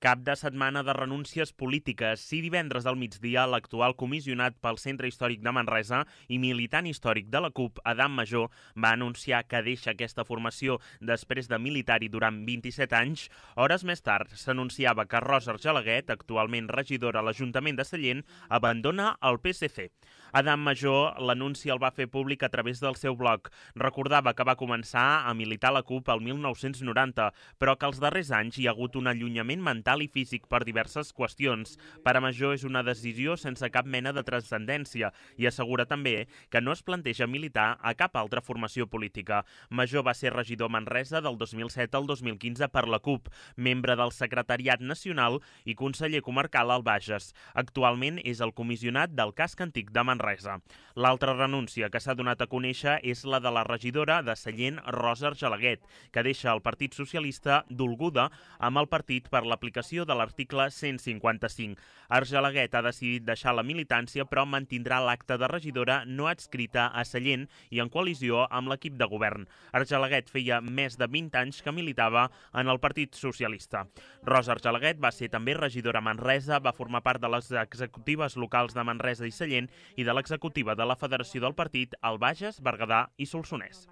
Cap de setmana de renúncies polítiques. Sí, divendres al migdia, l'actual comissionat pel Centre Històric de Manresa i militant històric de la CUP, Adam Major, va anunciar que deixa aquesta formació després de militar i durant 27 anys. Hores més tard, s'anunciava que Rosa Argelaguet, actualment regidora a l'Ajuntament de Sallent, abandona el PSC. Adam Major l'anunci el va fer públic a través del seu blog. Recordava que va començar a militar a la CUP el 1990, però que els darrers anys hi ha hagut un allunyament mental mental i físic per diverses qüestions. Per a Major és una decisió sense cap mena de transcendència i assegura també que no es planteja militar a cap altra formació política. Major va ser regidor a Manresa del 2007 al 2015 per la CUP, membre del Secretariat Nacional i conseller comarcal al Bages. Actualment és el comissionat del casc antic de Manresa. L'altra renúncia que s'ha donat a conèixer és la de la regidora de Sallent, Rosa Argelaguet, que deixa el Partit Socialista dolguda amb el partit per l'aplicació aplicació de l'article 155. Argelaguet ha decidit deixar la militància però mantindrà l'acte de regidora no adscrita a Sallent i en coalició amb l'equip de govern. Argelaguet feia més de 20 anys que militava en el Partit Socialista. Rosa Argelaguet va ser també regidora a Manresa, va formar part de les executives locals de Manresa i Sallent i de l'executiva de la Federació del Partit al Bages, Berguedà i Solsonès.